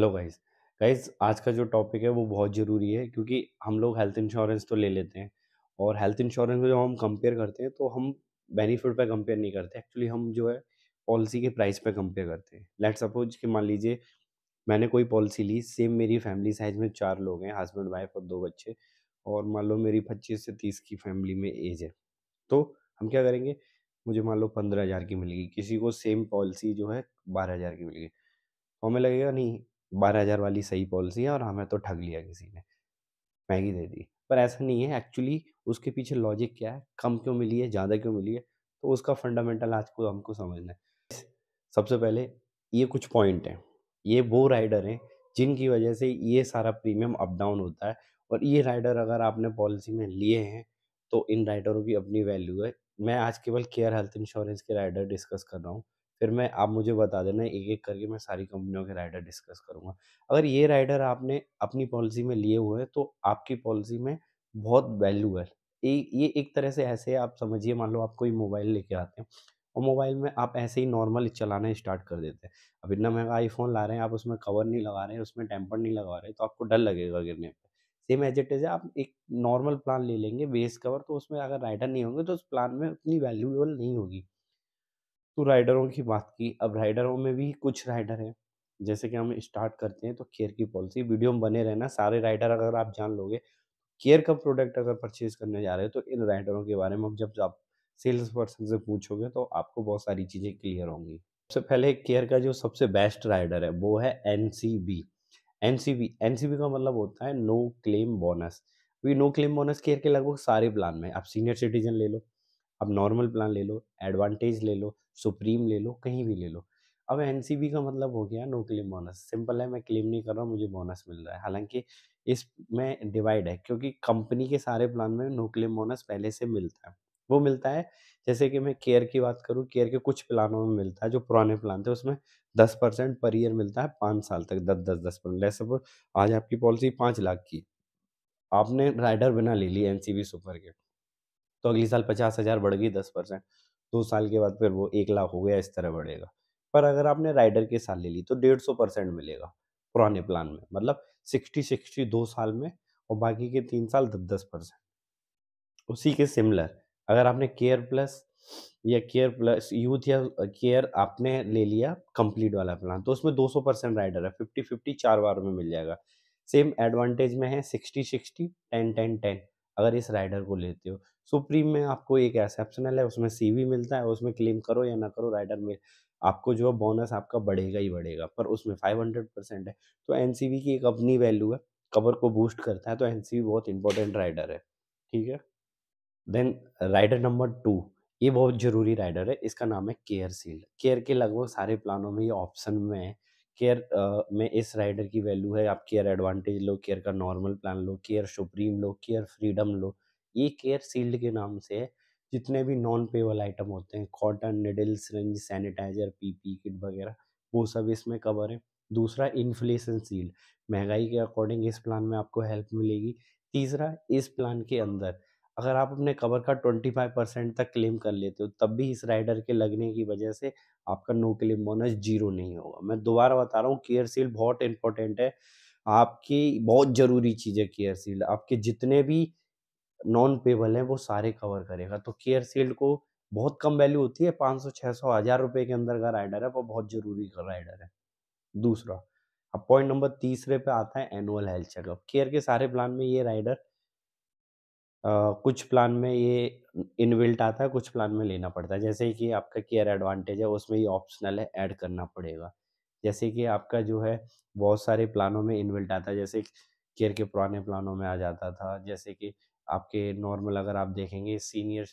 hello guys guys आज का जो टॉपिक है वो बहुत ज़रूरी है क्योंकि हम लोग हेल्थ इंश्योरेंस तो ले लेते हैं और हेल्थ इंश्योरेंस में जब हम कंपेयर करते हैं तो हम बेनिफिट पे कंपेयर नहीं करते एक्चुअली हम जो है पॉलिसी के प्राइस पे कंपेयर करते हैं लेट सपोज कि मान लीजिए मैंने कोई पॉलिसी ली सेम मेरी फैमिली साइज में चार लोग हैं हस्बैंड वाइफ और दो बच्चे और मान लो मेरी पच्चीस से तीस की फैमिली में एज है तो हम क्या करेंगे मुझे मान लो पंद्रह हज़ार की मिलेगी किसी को सेम पॉलिसी जो है बारह हज़ार की मिलेगी तो हमें लगेगा नहीं बारह हज़ार वाली सही पॉलिसी है और हमें तो ठग लिया किसी ने महंगी दे दी पर ऐसा नहीं है एक्चुअली उसके पीछे लॉजिक क्या है कम क्यों मिली है ज़्यादा क्यों मिली है तो उसका फंडामेंटल आज को हमको समझना है सबसे पहले ये कुछ पॉइंट हैं ये वो राइडर हैं जिनकी वजह से ये सारा प्रीमियम अप डाउन होता है और ये राइडर अगर आपने पॉलिसी में लिए हैं तो इन राइडरों की अपनी वैल्यू है मैं आज केवल केयर हेल्थ इंश्योरेंस के राइडर डिस्कस कर रहा हूँ फिर मैं आप मुझे बता देना एक एक करके मैं सारी कंपनियों के राइडर डिस्कस करूँगा अगर ये राइडर आपने अपनी पॉलिसी में लिए हुए हैं तो आपकी पॉलिसी में बहुत वैल्यू है ये एक तरह से ऐसे आप समझिए मान लो आप कोई मोबाइल लेके आते हैं और मोबाइल में आप ऐसे ही नॉर्मल चलाना स्टार्ट कर देते हैं अब इतना महंगा आईफोन ला रहे हैं आप उसमें कवर नहीं लगा रहे हैं उसमें टेम्पर नहीं लगा रहे तो आपको डर लगेगा गिरने पर सेम एज इट इज़ आप एक नॉर्मल प्लान ले लेंगे बेस कवर तो उसमें अगर राइडर नहीं होंगे तो उस प्लान में उतनी वैल्यूएबल नहीं होगी तो राइडरों की बात की अब राइडरों में भी कुछ राइडर हैं जैसे कि हम स्टार्ट करते हैं तो केयर की पॉलिसी वीडियो में बने रहना सारे राइडर अगर आप जान लोगे केयर का प्रोडक्ट अगर परचेज करने जा रहे हो तो इन राइडरों के बारे में जब आप सेल्स पर्सन से पूछोगे तो आपको बहुत सारी चीज़ें क्लियर होंगी सबसे पहले केयर का जो सबसे बेस्ट राइडर है वो है N C B N C B N C B का मतलब होता है नो क्लेम बोनस क्योंकि नो क्लेम बोनस केयर के लगभग सारे प्लान में आप सीनियर सिटीजन ले लो आप नॉर्मल प्लान ले लो एडवांटेज ले लो सुप्रीम ले लो कहीं भी ले लो अब एन का मतलब हो गया नो क्लेम बोनस सिंपल है मैं क्लेम नहीं कर रहा हूँ मुझे बोनस मिल रहा है हालांकि इसमें डिवाइड है क्योंकि कंपनी के सारे प्लान में नो क्लेम बोनस पहले से मिलता है वो मिलता है जैसे कि मैं केयर की बात करूँ केयर के कुछ प्लानों में मिलता है जो पुराने प्लान थे उसमें दस परसेंट पर ईयर मिलता है पाँच साल तक दस दस दस परसेंट जैसे आज आपकी पॉलिसी पाँच लाख की आपने राइडर बिना ले ली एन सुपर के तो अगले साल पचास हज़ार बढ़ गई दस परसेंट दो साल के बाद फिर वो एक लाख हो गया इस तरह बढ़ेगा पर अगर आपने राइडर के साथ ले ली तो डेढ़ सौ परसेंट मिलेगा पुराने प्लान में मतलब सिक्सटी सिक्सटी दो साल में और बाकी के तीन साल दस दस परसेंट उसी के सिमिलर अगर आपने केयर प्लस या केयर प्लस यूथ या केयर आपने ले लिया कंप्लीट वाला प्लान तो उसमें दो सौ परसेंट राइडर है फिफ्टी फिफ्टी चार बार में मिल जाएगा सेम एडवांटेज में है sixty sixty ten ten ten अगर इस राइडर को लेते हो सुप्रीम में आपको एक एक्सेप्शनल है उसमें सीवी मिलता है उसमें क्लेम करो या ना करो राइडर में आपको जो है बोनस आपका बढ़ेगा ही बढ़ेगा पर उसमें फाइव हंड्रेड परसेंट है तो एन की एक अपनी वैल्यू है कवर को बूस्ट करता है तो एन बहुत इंपॉर्टेंट राइडर है ठीक है देन राइडर नंबर टू ये बहुत जरूरी राइडर है इसका नाम है केयर सील्ड केयर के लगभग सारे प्लानों में ये ऑप्शन में है केयर uh, में इस राइडर की वैल्यू है आप केयर एडवांटेज लो केयर का नॉर्मल प्लान लो केयर सुप्रीम लो केयर फ्रीडम लो ये केयर सील्ड के नाम से है जितने भी नॉन पेबल आइटम होते हैं cotton needle syringe sanitizer PP kit वगैरह वो सब इसमें कवर है दूसरा इन्फ्लेशन सील्ड महंगाई के अकॉर्डिंग इस प्लान में आपको हेल्प मिलेगी तीसरा इस प्लान के अंदर अगर आप अपने कवर का 25 परसेंट तक क्लेम कर लेते हो तब भी इस राइडर के लगने की वजह से आपका नो क्लेम बोनस जीरो नहीं होगा मैं दोबारा बता रहा हूँ केयर सील बहुत इंपॉर्टेंट है आपकी बहुत ज़रूरी चीज़ है केयर सील आपके जितने भी नॉन पेबल हैं वो सारे कवर करेगा तो केयर सील्ड को बहुत कम वैल्यू होती है पाँच सौ छः सौ हज़ार रुपये के अंदर का राइडर है वो बहुत ज़रूरी का राइडर है दूसरा अब पॉइंट नंबर तीसरे पे आता है एनुअल हेल्थ चेकअप केयर के सारे प्लान में ये राइडर कुछ प्लान में ये इनबिल्ट आता है कुछ प्लान में लेना पड़ता है जैसे कि आपका केयर एडवांटेज है उसमें ये ऑप्शनल है ऐड करना पड़ेगा जैसे कि आपका जो है बहुत सारे प्लानों में इनबिल्ट आता है जैसे केयर के पुराने प्लानों में आ जाता था जैसे कि आपके नॉर्मल अगर आप देखेंगे सीनियर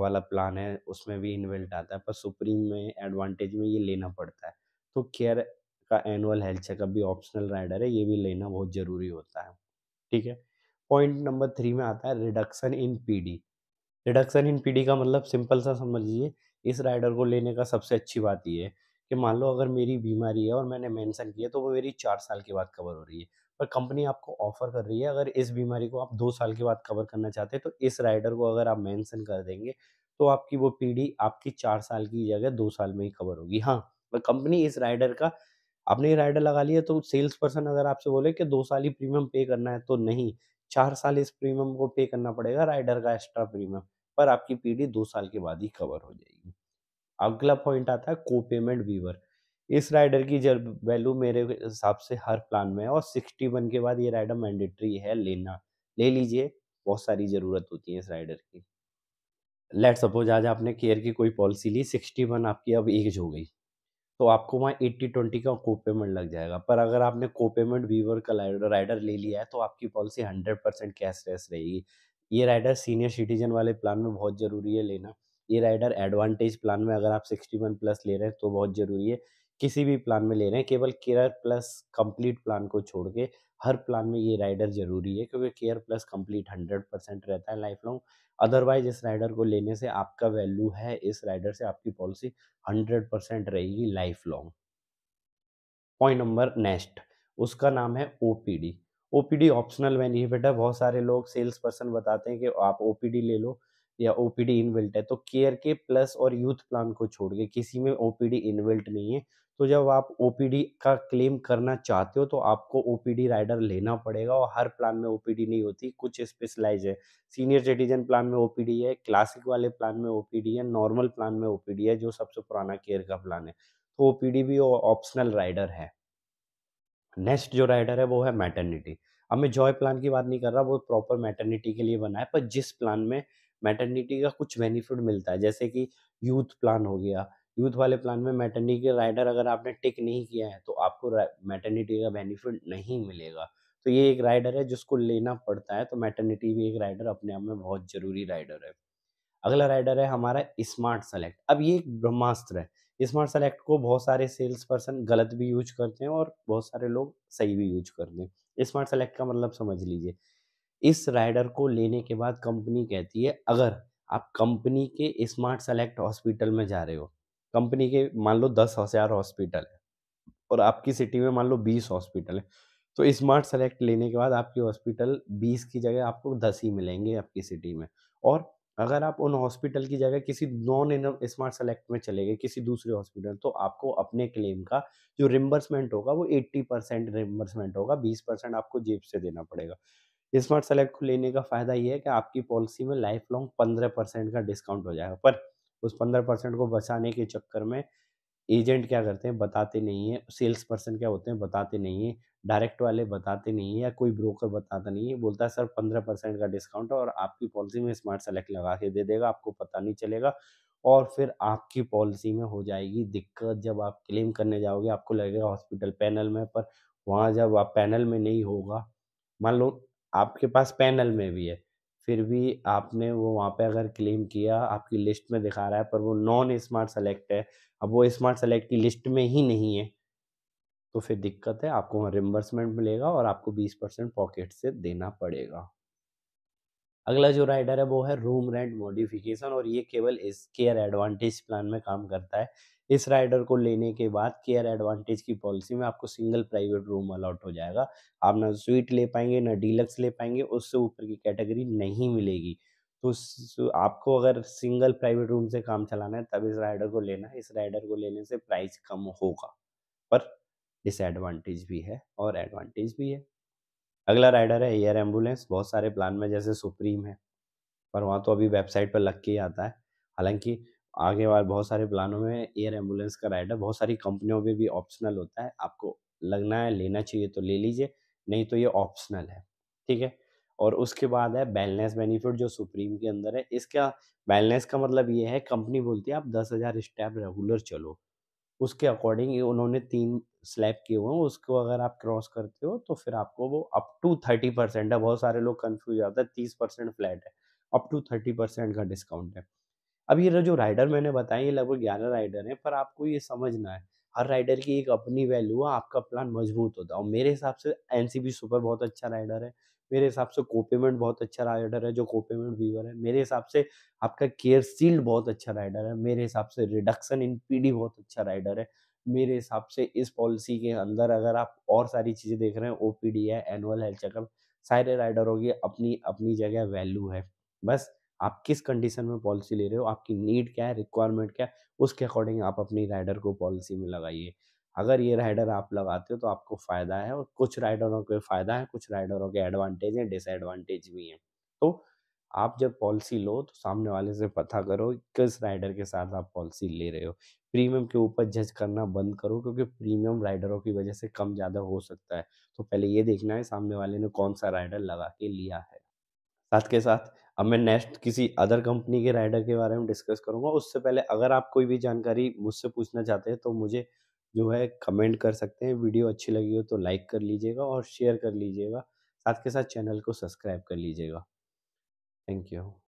वाला प्लान है उसमें भी इनबिल्ट आता है पर सुप्रीम में एडवांटेज में ये लेना पड़ता है तो केयर का एनुअल हेल्थ चेकअप भी ऑप्शनल राइडर है ये भी लेना बहुत ज़रूरी होता है ठीक है पॉइंट नंबर थ्री में आता है reduction in PD reduction in PD का मतलब सिंपल सा समझिए इस राइडर को लेने का सबसे अच्छी बात यह है कि मान लो अगर मेरी बीमारी है और मैंने मेंशन किया तो वो मेरी चार साल के बाद कवर हो रही है पर कंपनी आपको ऑफर कर रही है अगर इस बीमारी को आप दो साल के बाद कवर करना चाहते हैं तो इस राइडर को अगर आप मेंशन कर देंगे तो आपकी वो पीढ़ी आपकी चार साल की जगह दो साल में ही कवर होगी हाँ पर कंपनी इस राइडर का आपने ये राइडर लगा लिया तो सेल्स पर्सन अगर आपसे बोले कि दो साल ही प्रीमियम पे करना है तो नहीं चार साल इस प्रीमियम को पे करना पड़ेगा राइडर का एक्स्ट्रा प्रीमियम पर आपकी पीढ़ी दो साल के बाद ही कवर हो जाएगी अगला पॉइंट आता है को पेमेंट वीवर इस राइडर की जब वैल्यू मेरे हिसाब से हर प्लान में है और सिक्सटी वन के बाद ये राइडर मैंडेटरी है लेना ले लीजिए बहुत सारी ज़रूरत होती है इस राइडर की लेट सपोज आज आपने केयर की कोई पॉलिसी ली सिक्सटी वन आपकी अब एज हो गई तो आपको वहाँ एट्टी ट्वेंटी का को पेमेंट लग जाएगा पर अगर आपने को पेमेंट वीवर का राइडर ले लिया है तो आपकी पॉलिसी हंड्रेड परसेंट कैशलेस रहेगी ये राइडर सीनियर सिटीजन वाले प्लान में बहुत ज़रूरी है लेना ये राइडर एडवांटेज प्लान में अगर आप सिक्सटी वन प्लस ले रहे हैं तो बहुत ज़रूरी है किसी भी प्लान में ले रहे हैं केवल केयर प्लस कंप्लीट प्लान को छोड़ के हर प्लान में ये राइडर ज़रूरी है क्योंकि care plus complete hundred percent रहता है लाइफ लॉन्ग अदरवाइज इस राइडर को लेने से आपका वैल्यू है इस राइडर से आपकी पॉलिसी हंड्रेड परसेंट रहेगी life long point number next उसका नाम है ओपीडी ओपीडी ऑप्शनल बेनिफिट है बहुत सारे लोग सेल्स पर्सन बताते हैं कि आप ओपीडी ले लो या ओपीडी इनविल्ट है तो केयर के प्लस और यूथ प्लान को छोड़ के किसी में ओपीडी इनविल्ट नहीं है तो जब आप ओपीडी का क्लेम करना चाहते हो तो आपको ओपीडी राइडर लेना पड़ेगा और हर प्लान में ओपीडी नहीं होती कुछ स्पेशलाइज है सीनियर सिटीजन प्लान में ओपीडी है क्लासिक वाले प्लान में ओपीडी है नॉर्मल प्लान में ओपीडी है जो सबसे पुराना केयर का प्लान है तो ओपीडी भी ऑप्शनल राइडर है नेक्स्ट जो राइडर है वो है मैटर्निटी अब मैं जॉय प्लान की बात नहीं कर रहा वो प्रॉपर मैटर्निटी के लिए बना है पर जिस प्लान में मैटर्निटी का कुछ बेनिफिट मिलता है जैसे कि यूथ प्लान हो गया यूथ वाले प्लान में मैटर्निटी के राइडर अगर आपने टिक नहीं किया है तो आपको मैटर्निटी का बेनिफिट नहीं मिलेगा तो ये एक राइडर है जिसको लेना पड़ता है तो मैटर्निटी भी एक राइडर अपने आप में बहुत जरूरी राइडर है अगला राइडर है हमारा स्मार्ट सेलेक्ट अब ये एक ब्रह्मास्त्र है स्मार्ट सेलेक्ट को बहुत सारे सेल्स पर्सन गलत भी यूज करते हैं और बहुत सारे लोग सही भी यूज करते हैं स्मार्ट सेलेक्ट का मतलब समझ लीजिए इस राइडर को लेने के बाद कंपनी कहती है अगर आप कंपनी के स्मार्ट सेलेक्ट हॉस्पिटल में जा रहे हो कंपनी के मान लो दस हज़ार हॉस्पिटल है और आपकी सिटी में मान लो बीस हॉस्पिटल है तो स्मार्ट सेलेक्ट लेने के बाद आपके हॉस्पिटल बीस की जगह आपको दस ही मिलेंगे आपकी सिटी में और अगर आप उन हॉस्पिटल की जगह किसी नॉन स्मार्ट सेलेक्ट में चले गए किसी दूसरे हॉस्पिटल तो आपको अपने क्लेम का जो रिम्बर्समेंट होगा वो एट्टी परसेंट रिम्बर्समेंट होगा बीस परसेंट आपको जेब से देना पड़ेगा स्मार्ट सेलेक्ट को लेने का फ़ायदा ये है कि आपकी पॉलिसी में लाइफ लॉन्ग पंद्रह परसेंट का डिस्काउंट हो जाएगा पर उस पंद्रह परसेंट को बचाने के चक्कर में एजेंट क्या करते हैं बताते नहीं है सेल्स पर्सन क्या होते हैं बताते नहीं है डायरेक्ट वाले बताते नहीं है या कोई ब्रोकर बताता नहीं है बोलता है सर पंद्रह परसेंट का डिस्काउंट और आपकी पॉलिसी में स्मार्ट सेलेक्ट लगा के दे देगा आपको पता नहीं चलेगा और फिर आपकी पॉलिसी में हो जाएगी दिक्कत जब आप क्लेम करने जाओगे आपको लगेगा हॉस्पिटल पैनल में पर वहाँ जब आप पैनल में नहीं होगा मान लो आपके पास पैनल में भी है फिर भी आपने वो वहाँ पे अगर क्लेम किया आपकी लिस्ट में दिखा रहा है पर वो नॉन स्मार्ट सेलेक्ट है अब वो स्मार्ट सेलेक्ट की लिस्ट में ही नहीं है तो फिर दिक्कत है आपको वहाँ रिम्बर्समेंट मिलेगा और आपको बीस परसेंट पॉकेट से देना पड़ेगा अगला जो राइडर है वो है रूम रेंट मॉडिफिकेशन और ये केवल इस केयर एडवांटेज प्लान में काम करता है इस राइडर को लेने के बाद केयर एडवांटेज की पॉलिसी में आपको सिंगल प्राइवेट रूम अलाट हो जाएगा आप ना स्वीट ले पाएंगे ना डीलक्स ले पाएंगे उससे ऊपर की कैटेगरी नहीं मिलेगी तो आपको अगर सिंगल प्राइवेट रूम से काम चलाना है तब इस राइडर को लेना है इस राइडर को लेने से प्राइस कम होगा पर डिसएडवांटेज भी है और एडवांटेज भी है अगला राइडर है एयर एम्बुलेंस बहुत सारे प्लान में जैसे सुप्रीम है पर वहाँ तो अभी वेबसाइट पर लग के ही आता है हालांकि आगे वाले बहुत सारे प्लानों में एयर एम्बुलेंस का राइडर बहुत सारी कंपनियों में भी ऑप्शनल होता है आपको लगना है लेना चाहिए तो ले लीजिए नहीं तो ये ऑप्शनल है ठीक है और उसके बाद है बैलेंस बेनिफिट जो सुप्रीम के अंदर है इसका बैलेंस का मतलब ये है कंपनी बोलती है आप दस हज़ार स्टेप रेगुलर चलो उसके अकॉर्डिंग उन्होंने तीन स्लैब किए हुए हैं उसको अगर आप क्रॉस करते हो तो फिर आपको वो अप टू थर्टी परसेंट है बहुत सारे लोग कन्फ्यूज आते हैं तीस परसेंट फ्लैट है अप टू थर्टी परसेंट का डिस्काउंट है अब ये जो राइडर मैंने बताया ये लगभग ग्यारह राइडर हैं पर आपको ये समझना है हर राइडर की एक अपनी वैल्यू है आपका प्लान मजबूत होता है और मेरे हिसाब से एन सुपर बहुत अच्छा राइडर है मेरे हिसाब से कोपेमेंट बहुत अच्छा राइडर है जो कोपेमेंट वीवर है मेरे हिसाब से आपका केयर सील्ड बहुत अच्छा राइडर है मेरे हिसाब से रिडक्शन इन पीडी बहुत अच्छा राइडर है मेरे हिसाब से इस पॉलिसी के अंदर अगर आप और सारी चीज़ें देख रहे हैं ओ पी डी है एनुअल हेल्थ चेकअप सारे राइडरों की अपनी अपनी जगह वैल्यू है बस आप किस कंडीशन में पॉलिसी ले रहे हो आपकी नीड क्या है रिक्वायरमेंट क्या है उसके अकॉर्डिंग आप अपनी राइडर को पॉलिसी में लगाइए अगर ये राइडर आप लगाते हो तो आपको फ़ायदा है और कुछ राइडरों के फ़ायदा है कुछ राइडरों के एडवांटेज हैं डिसएडवांटेज भी हैं तो आप जब पॉलिसी लो तो सामने वाले से पता करो किस राइडर के साथ आप पॉलिसी ले रहे हो प्रीमियम के ऊपर जज करना बंद करो क्योंकि प्रीमियम राइडरों की वजह से कम ज़्यादा हो सकता है तो पहले ये देखना है सामने वाले ने कौन सा राइडर लगा के लिया है साथ के साथ अब मैं नेक्स्ट किसी अदर कंपनी के राइडर के बारे में डिस्कस करूंगा उससे पहले अगर आप कोई भी जानकारी मुझसे पूछना चाहते हैं तो मुझे जो है कमेंट कर सकते हैं वीडियो अच्छी लगी हो तो लाइक कर लीजिएगा और शेयर कर लीजिएगा साथ के साथ चैनल को सब्सक्राइब कर लीजिएगा थैंक यू